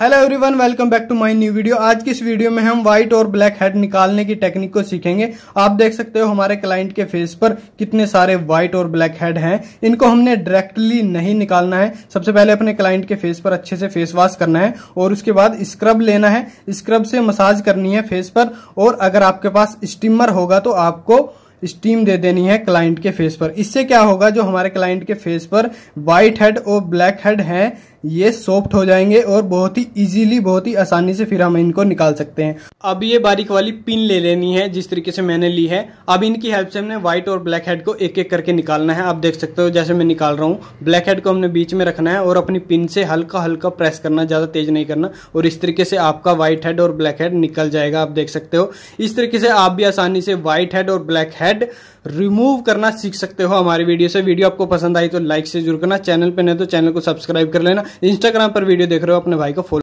hello everyone welcome back to my new video आज की इस वीडियो में हम व्हाइट और ब्लैक हेड निकालने की टेक्निक को सीखेंगे आप देख सकते हो हमारे क्लाइंट के फेस पर कितने सारे व्हाइट और ब्लैक हेड हैं इनको हमने डायरेक्टली नहीं निकालना है सबसे पहले अपने क्लाइंट के फेस पर अच्छे से फेस वॉश करना है और उसके बाद स्क्रब लेना है स्क्रब से मसाज करनी है फेस पर और अगर आपके पास स्टीमर होगा तो आपको स्टीम दे देनी है क्लाइंट के फेस पर इससे क्या होगा जो हमारे क्लाइंट के फेस पर व्हाइट हेड और ब्लैक हेड हैं ये सॉफ्ट हो जाएंगे और बहुत ही इजीली बहुत ही आसानी से फिर हम इनको निकाल सकते हैं अब ये बारीक वाली पिन ले लेनी है जिस तरीके से मैंने ली है अब इनकी हेल्प से हमने व्हाइट और ब्लैक हेड को एक एक करके निकालना है आप देख सकते हो जैसे मैं निकाल रहा हूँ ब्लैक हेड को हमने बीच में रखना है और अपनी पिन से हल्का हल्का प्रेस करना ज़्यादा तेज नहीं करना और इस तरीके से आपका व्हाइट हेड और ब्लैक हेड निकल जाएगा आप देख सकते हो इस तरीके से आप भी आसानी से व्हाइट हेड और ब्लैक हेड रिमूव करना सीख सकते हो हमारी वीडियो से वीडियो आपको पसंद आई तो लाइक से जरूर करना चैनल पर नहीं तो चैनल को सब्सक्राइब कर लेना इंस्टाग्राम पर वीडियो देख रहे हो अपने भाई को फॉलो